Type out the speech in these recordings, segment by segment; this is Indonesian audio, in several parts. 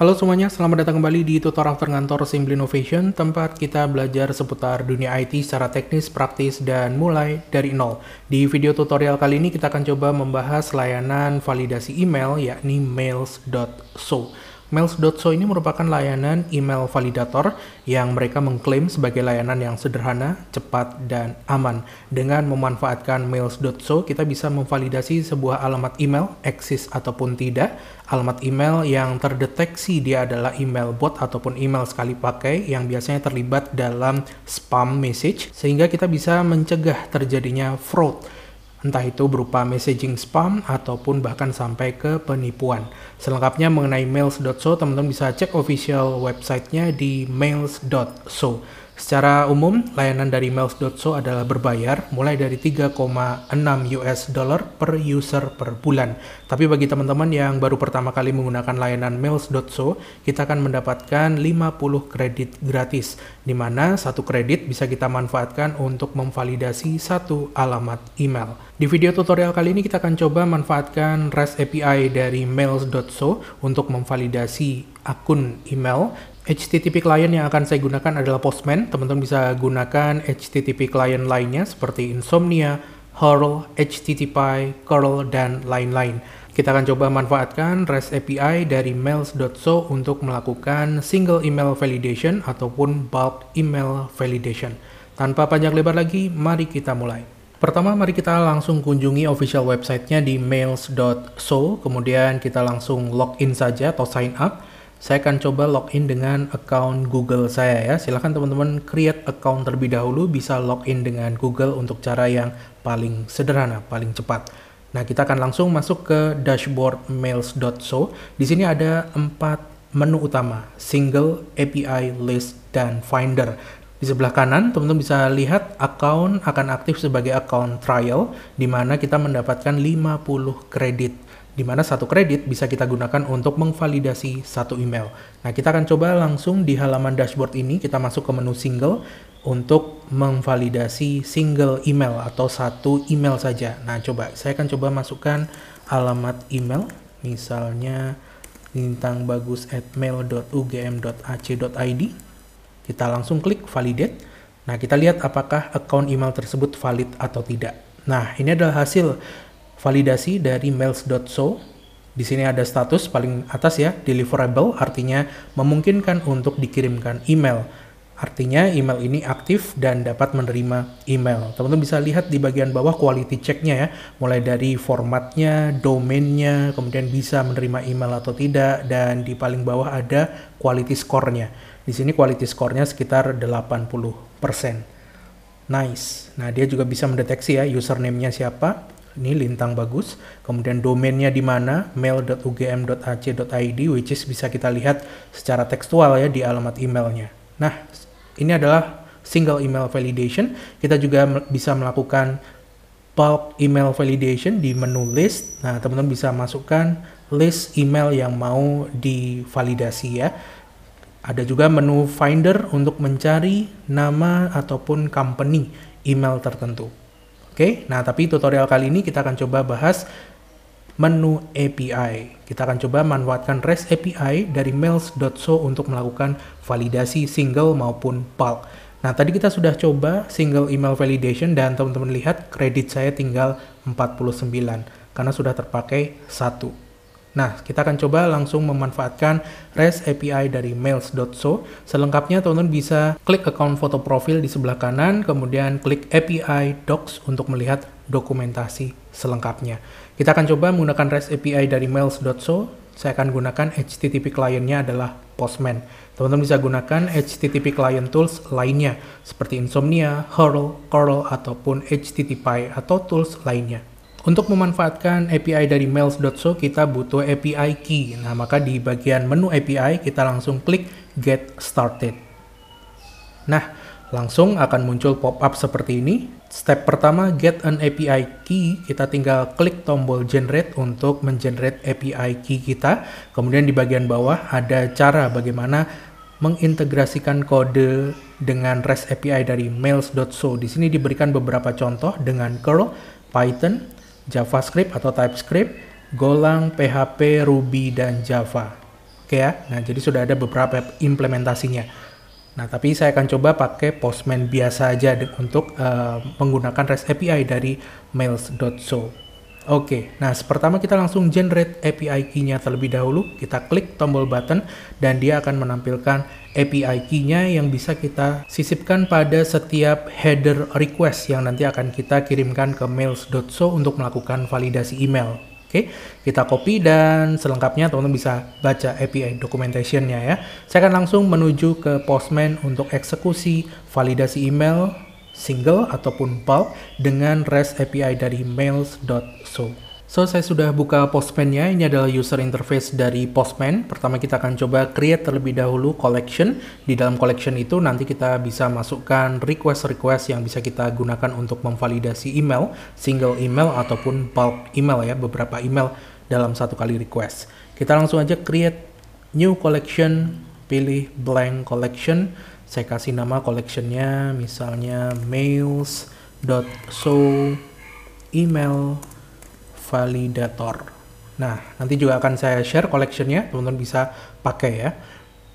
Halo semuanya, selamat datang kembali di tutor after Ngantor Simple Innovation, tempat kita belajar seputar dunia IT secara teknis, praktis, dan mulai dari nol. Di video tutorial kali ini kita akan coba membahas layanan validasi email, yakni mails.so. Mails.so ini merupakan layanan email validator yang mereka mengklaim sebagai layanan yang sederhana, cepat, dan aman. Dengan memanfaatkan Mails.so, kita bisa memvalidasi sebuah alamat email, eksis ataupun tidak, alamat email yang terdeteksi dia adalah email bot ataupun email sekali pakai yang biasanya terlibat dalam spam message sehingga kita bisa mencegah terjadinya fraud entah itu berupa messaging spam ataupun bahkan sampai ke penipuan. Selengkapnya mengenai mails.so, teman-teman bisa cek official websitenya di mails.so. Secara umum, layanan dari Mouse.so adalah berbayar mulai dari 3,6 US dollar per user per bulan. Tapi bagi teman-teman yang baru pertama kali menggunakan layanan Mouse.so, kita akan mendapatkan 50 kredit gratis, di mana satu kredit bisa kita manfaatkan untuk memvalidasi satu alamat email. Di video tutorial kali ini kita akan coba manfaatkan REST API dari Mails.so untuk memvalidasi akun email HTTP client yang akan saya gunakan adalah Postman. Teman-teman bisa gunakan HTTP client lainnya seperti Insomnia, Hurl, HTTP, Curl, dan lain-lain. Kita akan coba manfaatkan REST API dari mails.so untuk melakukan single email validation ataupun bulk email validation. Tanpa panjang lebar lagi, mari kita mulai. Pertama, mari kita langsung kunjungi official websitenya di mails.so, kemudian kita langsung login saja atau sign up saya akan coba login dengan account Google saya ya. Silahkan teman-teman create account terlebih dahulu, bisa login dengan Google untuk cara yang paling sederhana, paling cepat. Nah, kita akan langsung masuk ke dashboard mails.so. Di sini ada empat menu utama, single, API, list, dan finder. Di sebelah kanan, teman-teman bisa lihat account akan aktif sebagai account trial, di mana kita mendapatkan 50 kredit di mana satu kredit bisa kita gunakan untuk mengvalidasi satu email. Nah, kita akan coba langsung di halaman dashboard ini, kita masuk ke menu single untuk memvalidasi single email atau satu email saja. Nah, coba saya akan coba masukkan alamat email, misalnya lintangbagus@mail.ugm.ac.id. Kita langsung klik validate. Nah, kita lihat apakah account email tersebut valid atau tidak. Nah, ini adalah hasil validasi dari mails.so. Di sini ada status paling atas ya, deliverable artinya memungkinkan untuk dikirimkan email. Artinya email ini aktif dan dapat menerima email. Teman-teman bisa lihat di bagian bawah quality checknya ya, mulai dari formatnya, domainnya, kemudian bisa menerima email atau tidak, dan di paling bawah ada quality score-nya. Di sini quality score-nya sekitar 80%. Nice. Nah, dia juga bisa mendeteksi ya username-nya siapa, ini lintang bagus. Kemudian domainnya di mana, mail.ugm.ac.id, which is bisa kita lihat secara tekstual ya di alamat emailnya. Nah, ini adalah single email validation. Kita juga bisa melakukan bulk email validation di menu list. Nah, teman-teman bisa masukkan list email yang mau divalidasi ya. Ada juga menu finder untuk mencari nama ataupun company email tertentu. Oke, nah tapi tutorial kali ini kita akan coba bahas menu API. Kita akan coba manfaatkan REST API dari mails.so untuk melakukan validasi single maupun bulk. Nah, tadi kita sudah coba single email validation dan teman-teman lihat kredit saya tinggal 49 karena sudah terpakai satu. Nah, kita akan coba langsung memanfaatkan REST API dari mails.so. Selengkapnya teman-teman bisa klik account foto profil di sebelah kanan, kemudian klik API docs untuk melihat dokumentasi selengkapnya. Kita akan coba menggunakan REST API dari mails.so. Saya akan gunakan HTTP kliennya adalah Postman. Teman-teman bisa gunakan HTTP client tools lainnya seperti Insomnia, Hurl, cURL ataupun HTTP atau tools lainnya. Untuk memanfaatkan API dari mails.so, kita butuh API key. Nah, maka di bagian menu API, kita langsung klik Get Started. Nah, langsung akan muncul pop-up seperti ini. Step pertama, Get an API Key. Kita tinggal klik tombol Generate untuk mengenerate API Key kita. Kemudian di bagian bawah ada cara bagaimana mengintegrasikan kode dengan REST API dari mails.so. Di sini diberikan beberapa contoh dengan curl, Python, JavaScript atau TypeScript, Golang, PHP, Ruby, dan Java. Oke ya, nah jadi sudah ada beberapa implementasinya. Nah tapi saya akan coba pakai Postman biasa aja untuk uh, menggunakan REST API dari mails.so. Oke, nah pertama kita langsung generate API key-nya terlebih dahulu. Kita klik tombol button dan dia akan menampilkan API key-nya yang bisa kita sisipkan pada setiap header request yang nanti akan kita kirimkan ke mails.so untuk melakukan validasi email. Oke, kita copy dan selengkapnya teman-teman bisa baca API documentation-nya ya. Saya akan langsung menuju ke Postman untuk eksekusi validasi email single ataupun Bulk dengan REST API dari mails.so. So, saya sudah buka Postman-nya. Ini adalah user interface dari Postman. Pertama kita akan coba create terlebih dahulu collection. Di dalam collection itu nanti kita bisa masukkan request-request yang bisa kita gunakan untuk memvalidasi email, single email ataupun bulk email ya, beberapa email dalam satu kali request. Kita langsung aja create new collection, pilih blank collection saya kasih nama collectionnya misalnya mails dot so email validator nah nanti juga akan saya share collectionnya teman-teman bisa pakai ya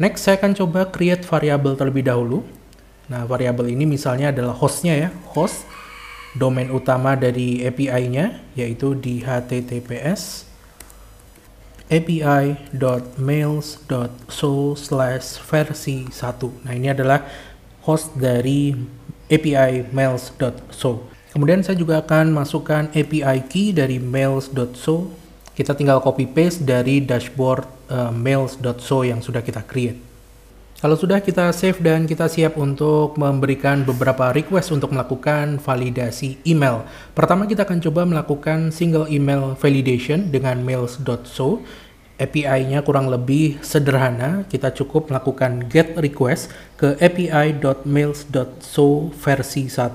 next saya akan coba create variable terlebih dahulu nah variable ini misalnya adalah hostnya ya host domain utama dari API-nya yaitu di https api.mails.so slash versi 1. Nah ini adalah host dari API mails.so. Kemudian saya juga akan masukkan API key dari mails.so. Kita tinggal copy paste dari dashboard uh, eh, mails.so yang sudah kita create. Kalau sudah kita save dan kita siap untuk memberikan beberapa request untuk melakukan validasi email. Pertama kita akan coba melakukan single email validation dengan mails.so. API-nya kurang lebih sederhana, kita cukup melakukan get request ke api.mails.so versi 1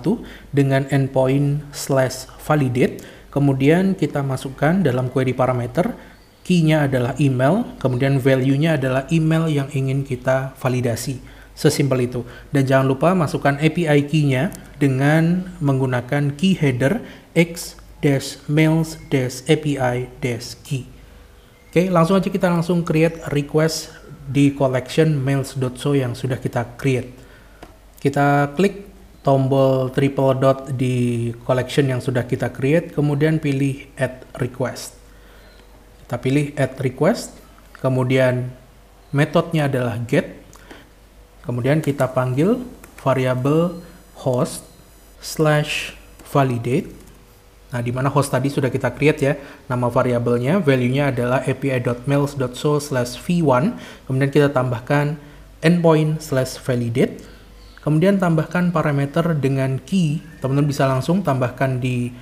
dengan endpoint slash validate. Kemudian kita masukkan dalam query parameter key-nya adalah email, kemudian value-nya adalah email yang ingin kita validasi. Sesimpel itu. Dan jangan lupa masukkan API key-nya dengan menggunakan key header x-mails-api-key. Oke, langsung aja kita langsung create request di collection mails.so yang sudah kita create. Kita klik tombol triple dot di collection yang sudah kita create, kemudian pilih add request. Kita pilih add request, kemudian metodenya adalah get, kemudian kita panggil variabel host slash validate. Nah, di mana host tadi sudah kita create ya, nama variabelnya, value-nya adalah api.mails.so slash v1, kemudian kita tambahkan endpoint slash validate, kemudian tambahkan parameter dengan key, teman-teman bisa langsung tambahkan di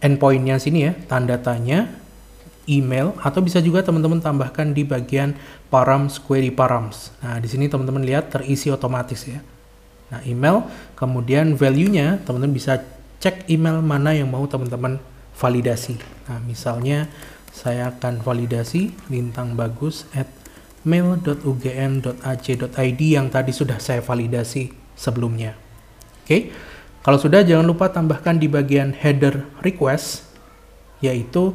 endpointnya sini ya, tanda tanya, email atau bisa juga teman-teman tambahkan di bagian params query params. Nah, di sini teman-teman lihat terisi otomatis ya. Nah, email kemudian value-nya teman-teman bisa cek email mana yang mau teman-teman validasi. Nah, misalnya saya akan validasi lintang bagus at mail.ugm.ac.id yang tadi sudah saya validasi sebelumnya. Oke. Okay? Kalau sudah jangan lupa tambahkan di bagian header request yaitu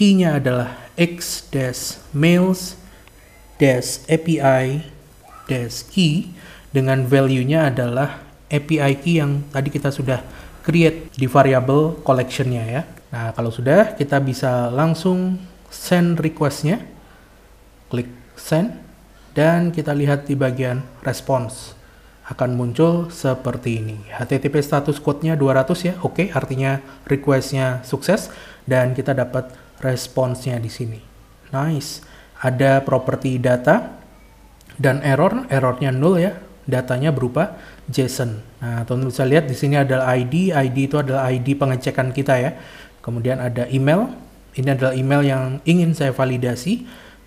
key-nya adalah x-mails API key dengan value-nya adalah API key yang tadi kita sudah create di variable collection-nya ya. Nah, kalau sudah kita bisa langsung send request-nya. Klik send dan kita lihat di bagian response akan muncul seperti ini. HTTP status code-nya 200 ya. Oke, okay, artinya request-nya sukses dan kita dapat responsnya di sini. Nice. Ada property data dan error, errornya nol ya. Datanya berupa JSON. Nah, teman-teman bisa lihat di sini adalah ID, ID itu adalah ID pengecekan kita ya. Kemudian ada email. Ini adalah email yang ingin saya validasi.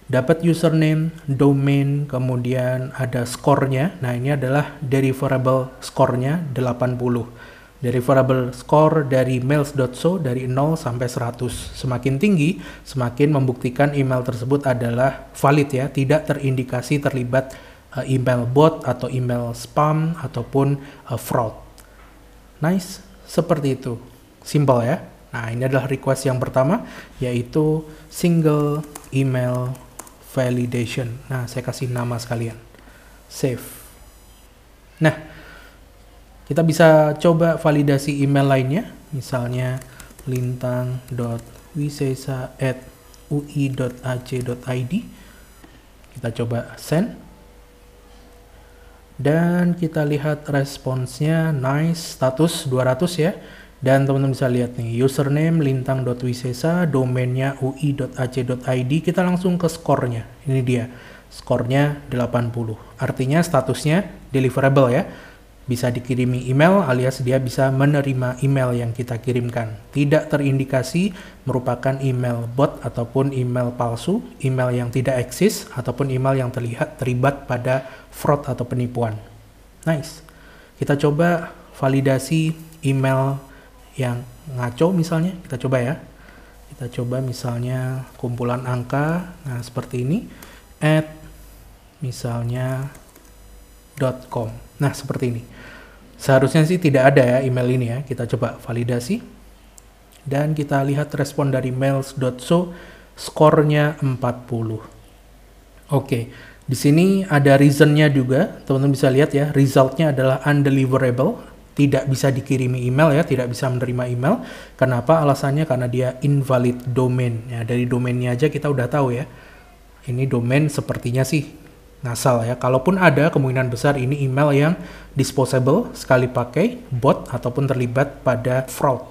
Dapat username, domain, kemudian ada skornya. Nah, ini adalah deliverable skornya 80 dari variable score dari mails.so dari 0 sampai 100. Semakin tinggi, semakin membuktikan email tersebut adalah valid ya, tidak terindikasi terlibat eh, email bot atau email spam ataupun eh, fraud. Nice, seperti itu. Simple ya. Nah, ini adalah request yang pertama yaitu single email validation. Nah, saya kasih nama sekalian. Save. Nah, kita bisa coba validasi email lainnya, misalnya lintang.wisesa@ui.ac.id. Kita coba send. Dan kita lihat responsnya nice, status 200 ya. Dan teman-teman bisa lihat nih, username lintang.wisesa, domainnya ui.ac.id, kita langsung ke skornya. Ini dia, skornya 80. Artinya statusnya deliverable ya bisa dikirimi email alias dia bisa menerima email yang kita kirimkan. Tidak terindikasi merupakan email bot ataupun email palsu, email yang tidak eksis ataupun email yang terlihat terlibat pada fraud atau penipuan. Nice. Kita coba validasi email yang ngaco misalnya, kita coba ya. Kita coba misalnya kumpulan angka, nah seperti ini, add misalnya gmail.com. Nah, seperti ini. Seharusnya sih tidak ada ya email ini ya. Kita coba validasi. Dan kita lihat respon dari mails.so skornya 40. Oke, di sini ada reasonnya juga. Teman-teman bisa lihat ya, resultnya adalah undeliverable. Tidak bisa dikirimi email ya, tidak bisa menerima email. Kenapa? Alasannya karena dia invalid domain. Ya, dari domainnya aja kita udah tahu ya. Ini domain sepertinya sih ngasal ya. Kalaupun ada kemungkinan besar ini email yang disposable sekali pakai, bot ataupun terlibat pada fraud.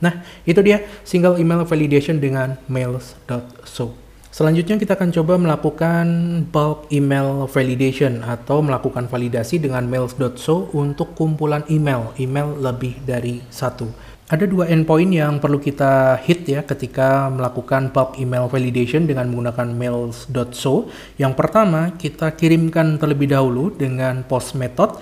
Nah, itu dia single email validation dengan mails.so. Selanjutnya kita akan coba melakukan bulk email validation atau melakukan validasi dengan mails.so untuk kumpulan email, email lebih dari satu. Ada dua endpoint yang perlu kita hit ya ketika melakukan bulk email validation dengan menggunakan mails.so. Yang pertama, kita kirimkan terlebih dahulu dengan post method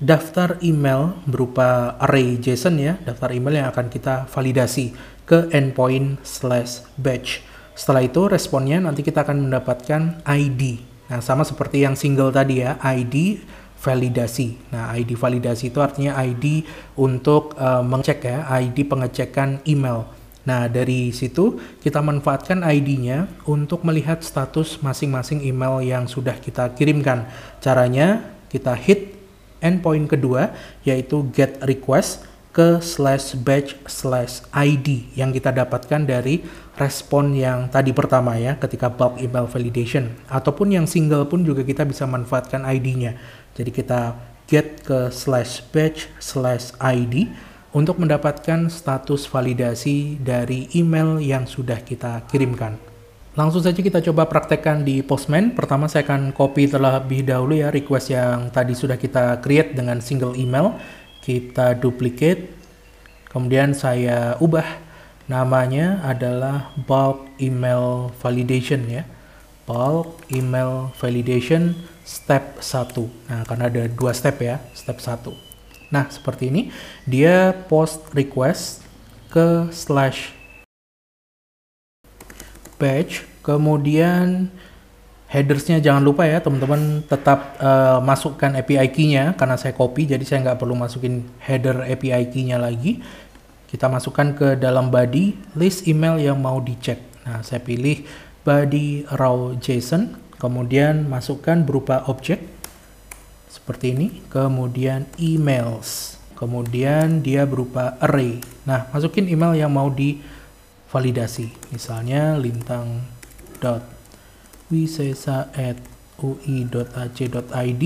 daftar email berupa array JSON ya, daftar email yang akan kita validasi ke endpoint slash batch. Setelah itu responnya nanti kita akan mendapatkan ID. Nah, sama seperti yang single tadi ya, ID validasi. Nah, ID validasi itu artinya ID untuk uh, mengecek ya, ID pengecekan email. Nah, dari situ kita manfaatkan ID-nya untuk melihat status masing-masing email yang sudah kita kirimkan. Caranya, kita hit endpoint kedua, yaitu get request ke slash batch slash ID yang kita dapatkan dari respon yang tadi pertama ya ketika bulk email validation ataupun yang single pun juga kita bisa manfaatkan ID-nya jadi kita get ke slash batch slash ID untuk mendapatkan status validasi dari email yang sudah kita kirimkan. Langsung saja kita coba praktekkan di Postman. Pertama saya akan copy terlebih dahulu ya request yang tadi sudah kita create dengan single email. Kita duplicate, kemudian saya ubah namanya adalah bulk email validation ya. Bulk email validation step 1. Nah, karena ada dua step ya, step 1. Nah, seperti ini, dia post request ke slash page, kemudian headersnya jangan lupa ya teman-teman tetap uh, masukkan API key-nya karena saya copy jadi saya nggak perlu masukin header API key-nya lagi kita masukkan ke dalam body list email yang mau dicek nah saya pilih body raw json kemudian masukkan berupa objek seperti ini, kemudian emails, kemudian dia berupa array. Nah, masukin email yang mau divalidasi, misalnya lintang dot wisesa at dot ac id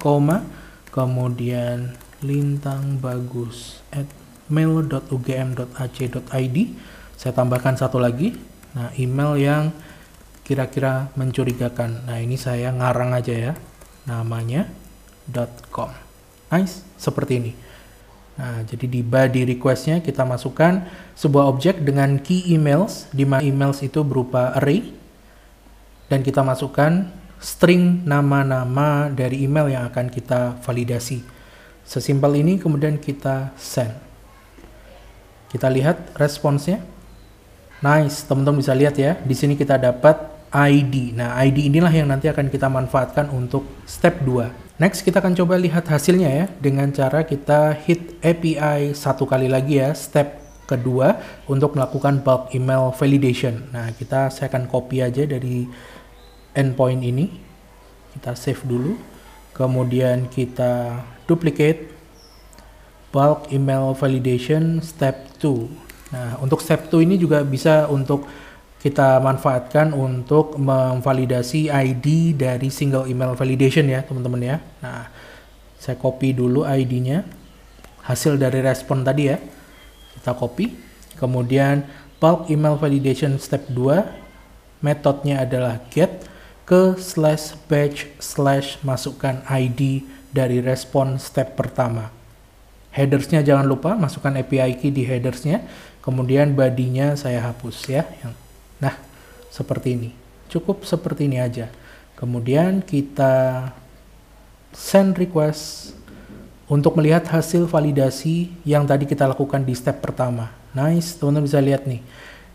koma, kemudian lintang bagus at dot dot dot ac id. Saya tambahkan satu lagi, nah email yang kira-kira mencurigakan. Nah, ini saya ngarang aja ya. Namanya .com. Nice, seperti ini. Nah, jadi di body requestnya kita masukkan sebuah objek dengan key emails, di mana emails itu berupa array, dan kita masukkan string nama-nama dari email yang akan kita validasi. Sesimpel ini, kemudian kita send. Kita lihat responsnya. Nice, teman-teman bisa lihat ya. Di sini kita dapat ID. Nah, ID inilah yang nanti akan kita manfaatkan untuk step 2. Next, kita akan coba lihat hasilnya ya dengan cara kita hit API satu kali lagi ya, step kedua untuk melakukan bulk email validation. Nah, kita saya akan copy aja dari endpoint ini. Kita save dulu. Kemudian kita duplicate bulk email validation step 2. Nah, untuk step 2 ini juga bisa untuk kita manfaatkan untuk memvalidasi ID dari single email validation ya teman-teman ya. Nah, saya copy dulu ID-nya, hasil dari respon tadi ya, kita copy. Kemudian bulk email validation step 2, metodenya adalah get ke slash batch slash masukkan ID dari respon step pertama. Headersnya jangan lupa, masukkan API key di headersnya. Kemudian badinya saya hapus ya, yang Nah, seperti ini. Cukup seperti ini aja. Kemudian kita send request untuk melihat hasil validasi yang tadi kita lakukan di step pertama. Nice, teman-teman bisa lihat nih.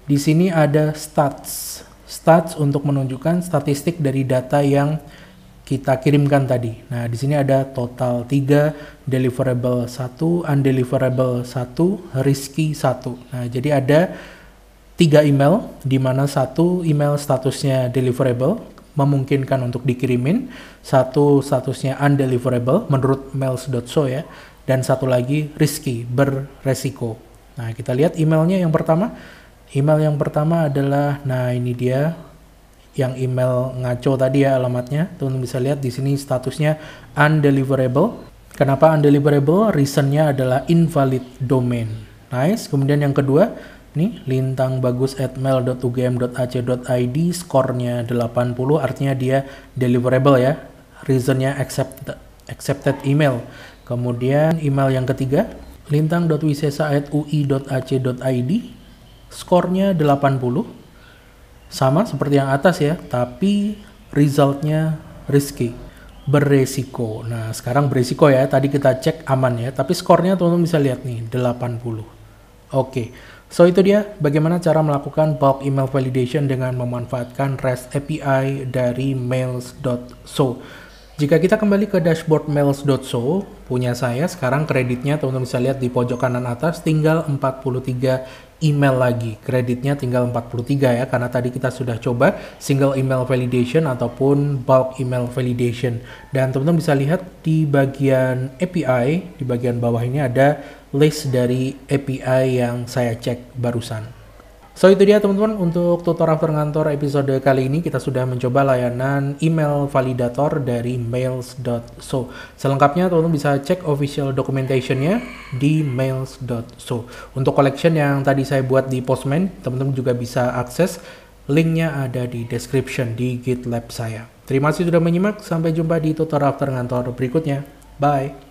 Di sini ada stats. Stats untuk menunjukkan statistik dari data yang kita kirimkan tadi. Nah, di sini ada total 3, deliverable 1, undeliverable 1, risky 1. Nah, jadi ada tiga email, di mana satu email statusnya deliverable, memungkinkan untuk dikirimin, satu statusnya undeliverable menurut mails.so ya, dan satu lagi risky, berresiko. Nah, kita lihat emailnya yang pertama. Email yang pertama adalah, nah ini dia, yang email ngaco tadi ya alamatnya. Teman-teman bisa lihat di sini statusnya undeliverable. Kenapa undeliverable? Reasonnya adalah invalid domain. Nice. Kemudian yang kedua, nih lintang bagus at mail.ugm.ac.id skornya 80 artinya dia deliverable ya reasonnya accepted accepted email kemudian email yang ketiga lintang.wisesa@ui.ac.id skornya 80 sama seperti yang atas ya tapi resultnya risky beresiko nah sekarang beresiko ya tadi kita cek aman ya tapi skornya teman-teman bisa lihat nih 80 oke okay. So itu dia bagaimana cara melakukan bulk email validation dengan memanfaatkan REST API dari mails.so. Jika kita kembali ke dashboard mails.so, punya saya sekarang kreditnya teman-teman bisa lihat di pojok kanan atas tinggal 43 email lagi. Kreditnya tinggal 43 ya karena tadi kita sudah coba single email validation ataupun bulk email validation. Dan teman-teman bisa lihat di bagian API, di bagian bawah ini ada list dari API yang saya cek barusan. So itu dia teman-teman untuk tutor after ngantor episode kali ini kita sudah mencoba layanan email validator dari mails.so. Selengkapnya teman-teman bisa cek official documentationnya di mails.so. Untuk collection yang tadi saya buat di Postman, teman-teman juga bisa akses linknya ada di description di GitLab saya. Terima kasih sudah menyimak, sampai jumpa di tutor after ngantor berikutnya. Bye!